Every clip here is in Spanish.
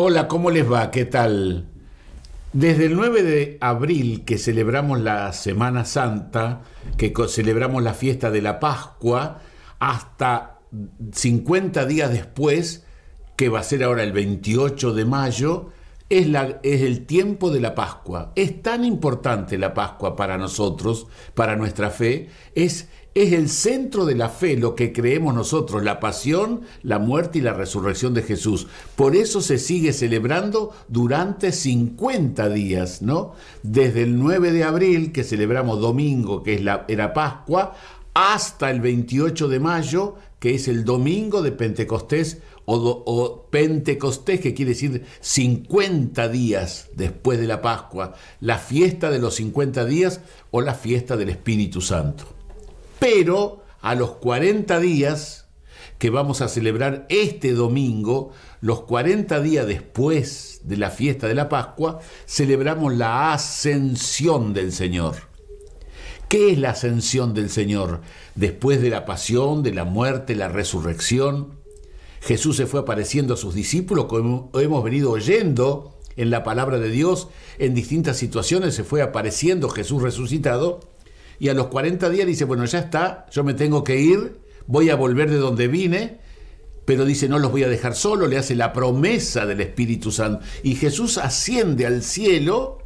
Hola, ¿cómo les va? ¿Qué tal? Desde el 9 de abril que celebramos la Semana Santa, que celebramos la fiesta de la Pascua, hasta 50 días después, que va a ser ahora el 28 de mayo, es, es, el tiempo de la Pascua. Es tan importante la Pascua para nosotros, para nuestra fe, es es el centro de la fe lo que creemos nosotros, la pasión, la muerte y la resurrección de Jesús. Por eso se sigue celebrando durante 50 días, ¿no? Desde el 9 de abril, que celebramos domingo, que es la, era Pascua, hasta el 28 de mayo, que es el domingo de Pentecostés, o, o, Pentecostés, que quiere decir 50 días después de la Pascua, la fiesta de los 50 días o la fiesta del Espíritu Santo pero a los 40 días que vamos a celebrar este domingo, los 40 días después de la fiesta de la Pascua, celebramos la ascensión del Señor. ¿Qué es la ascensión del Señor? Después de la pasión, de la muerte, la resurrección, Jesús se fue apareciendo a sus discípulos, como hemos venido oyendo en la palabra de Dios, en distintas situaciones se fue apareciendo Jesús resucitado y a los 40 días dice, bueno, ya está, yo me tengo que ir, voy a volver de donde vine, pero dice, no los voy a dejar solo, le hace la promesa del Espíritu Santo. Y Jesús asciende al cielo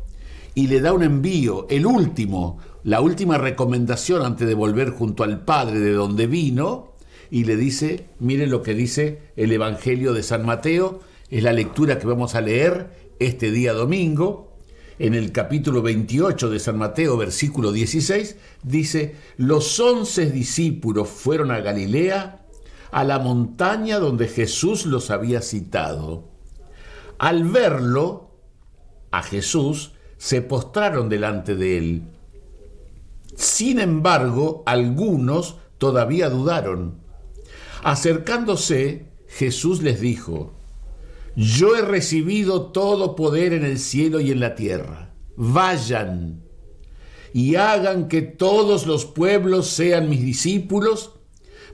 y le da un envío, el último, la última recomendación antes de volver junto al Padre de donde vino, y le dice, miren lo que dice el Evangelio de San Mateo, es la lectura que vamos a leer este día domingo, en el capítulo 28 de San Mateo, versículo 16, dice, los once discípulos fueron a Galilea, a la montaña donde Jesús los había citado. Al verlo, a Jesús, se postraron delante de él. Sin embargo, algunos todavía dudaron. Acercándose, Jesús les dijo, yo he recibido todo poder en el cielo y en la tierra. Vayan y hagan que todos los pueblos sean mis discípulos,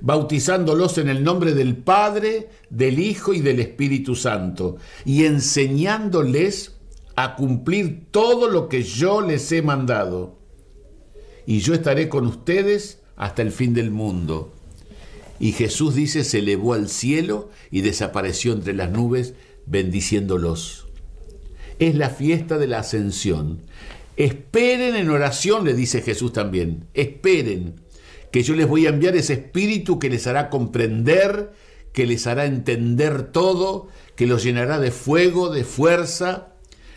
bautizándolos en el nombre del Padre, del Hijo y del Espíritu Santo, y enseñándoles a cumplir todo lo que yo les he mandado. Y yo estaré con ustedes hasta el fin del mundo. Y Jesús dice, se elevó al cielo y desapareció entre las nubes bendiciéndolos. Es la fiesta de la ascensión. Esperen en oración, le dice Jesús también. Esperen que yo les voy a enviar ese espíritu que les hará comprender, que les hará entender todo, que los llenará de fuego, de fuerza,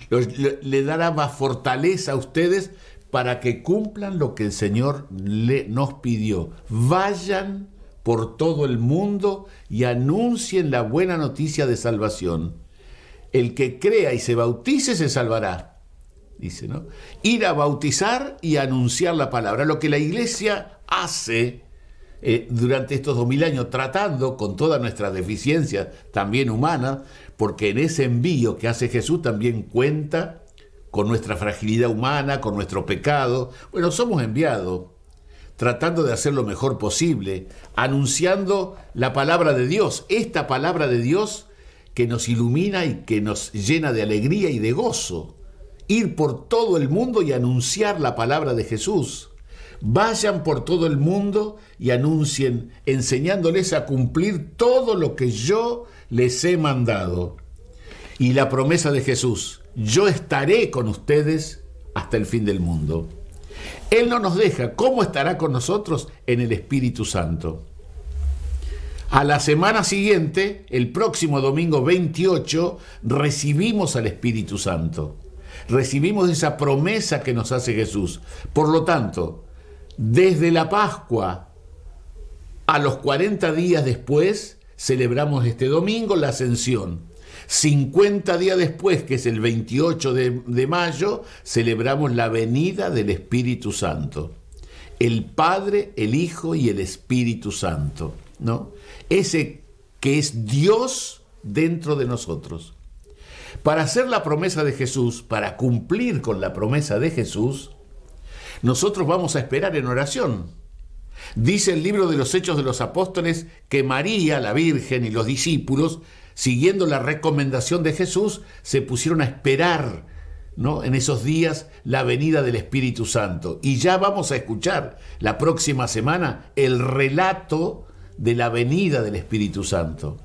le, dará más fortaleza a ustedes para que cumplan lo que el Señor le, nos pidió. Vayan por todo el mundo y anuncien la buena noticia de salvación el que crea y se bautice se salvará, dice, ¿no? Ir a bautizar y anunciar la palabra, lo que la iglesia hace eh, durante estos dos mil años, tratando con todas nuestras deficiencias, también humanas, porque en ese envío que hace Jesús también cuenta con nuestra fragilidad humana, con nuestro pecado. Bueno, somos enviados tratando de hacer lo mejor posible, anunciando la palabra de Dios, esta palabra de Dios que nos ilumina y que nos llena de alegría y de gozo. Ir por todo el mundo y anunciar la palabra de Jesús. Vayan por todo el mundo y anuncien, enseñándoles a cumplir todo lo que yo les he mandado. Y la promesa de Jesús, yo estaré con ustedes hasta el fin del mundo. Él no nos deja, ¿cómo estará con nosotros en el Espíritu Santo? A la semana siguiente, el próximo domingo 28, recibimos al Espíritu Santo. Recibimos esa promesa que nos hace Jesús. Por lo tanto, desde la Pascua a los 40 días después, celebramos este domingo la ascensión. 50 días después, que es el 28 de, mayo, celebramos la venida del Espíritu Santo. El Padre, el Hijo y el Espíritu Santo. Ese que es Dios dentro de nosotros. Para hacer la promesa de Jesús, para cumplir con la promesa de Jesús, nosotros vamos a esperar en oración. Dice el libro de los Hechos de los Apóstoles que María, la Virgen y los discípulos, siguiendo la recomendación de Jesús, se pusieron a esperar ¿no? en esos días la venida del Espíritu Santo. Y ya vamos a escuchar la próxima semana el relato de la venida del Espíritu Santo.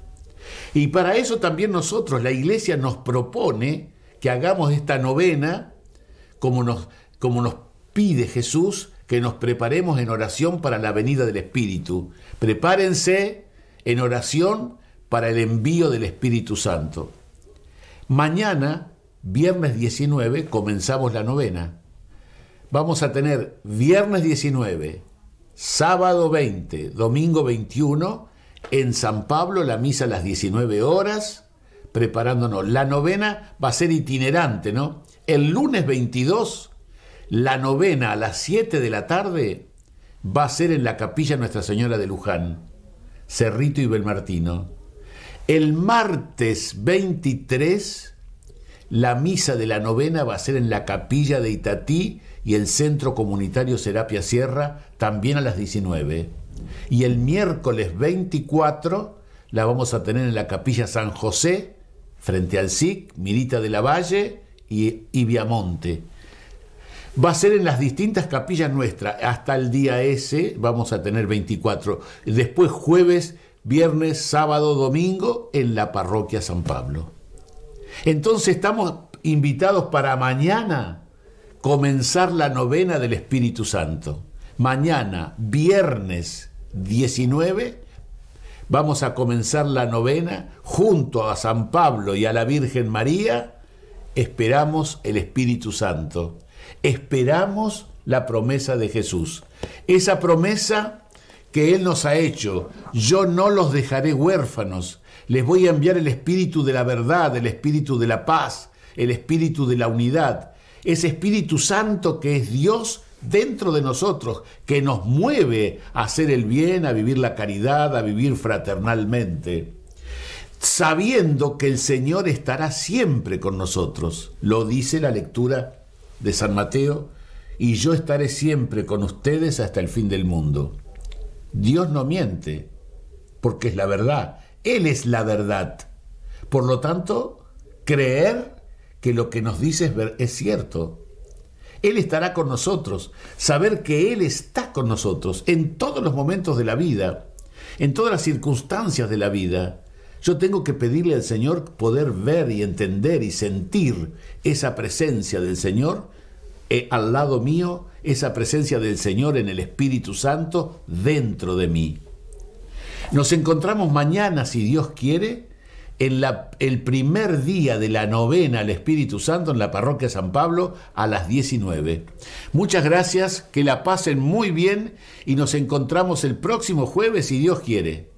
Y para eso también nosotros, la iglesia nos propone que hagamos esta novena como nos, como nos pide Jesús, que nos preparemos en oración para la venida del Espíritu. Prepárense en oración para el envío del Espíritu Santo. Mañana, viernes 19, comenzamos la novena. Vamos a tener viernes 19, sábado 20, domingo 21, en San Pablo la misa a las 19 horas, preparándonos. La novena va a ser itinerante, ¿no? El lunes 22, la novena a las 7 de la tarde va a ser en la capilla Nuestra Señora de Luján, Cerrito y Belmartino. El martes 23, la misa de la novena va a ser en la capilla de Itatí, y el Centro Comunitario Serapia Sierra también a las 19. Y el miércoles 24 la vamos a tener en la Capilla San José, frente al SIC, Mirita de la Valle y, y Viamonte. Va a ser en las distintas capillas nuestras. Hasta el día ese vamos a tener 24. Después jueves, viernes, sábado, domingo en la parroquia San Pablo. Entonces estamos invitados para mañana comenzar la novena del Espíritu Santo. Mañana, viernes 19, vamos a comenzar la novena junto a San Pablo y a la Virgen María. Esperamos el Espíritu Santo. Esperamos la promesa de Jesús. Esa promesa que Él nos ha hecho. Yo no los dejaré huérfanos. Les voy a enviar el espíritu de la verdad, el espíritu de la paz, el espíritu de la unidad, ese Espíritu Santo que es Dios dentro de nosotros, que nos mueve a hacer el bien, a vivir la caridad, a vivir fraternalmente, sabiendo que el Señor estará siempre con nosotros. Lo dice la lectura de San Mateo, y yo estaré siempre con ustedes hasta el fin del mundo. Dios no miente, porque es la verdad, Él es la verdad. Por lo tanto, creer que lo que nos dice es, cierto. Él estará con nosotros. Saber que Él está con nosotros en todos los momentos de la vida, en todas las circunstancias de la vida. Yo tengo que pedirle al Señor poder ver y entender y sentir esa presencia del Señor eh, al lado mío, esa presencia del Señor en el Espíritu Santo dentro de mí. Nos encontramos mañana, si Dios quiere, en la, el primer día de la novena al Espíritu Santo en la parroquia San Pablo a las 19. Muchas gracias, que la pasen muy bien y nos encontramos el próximo jueves si Dios quiere.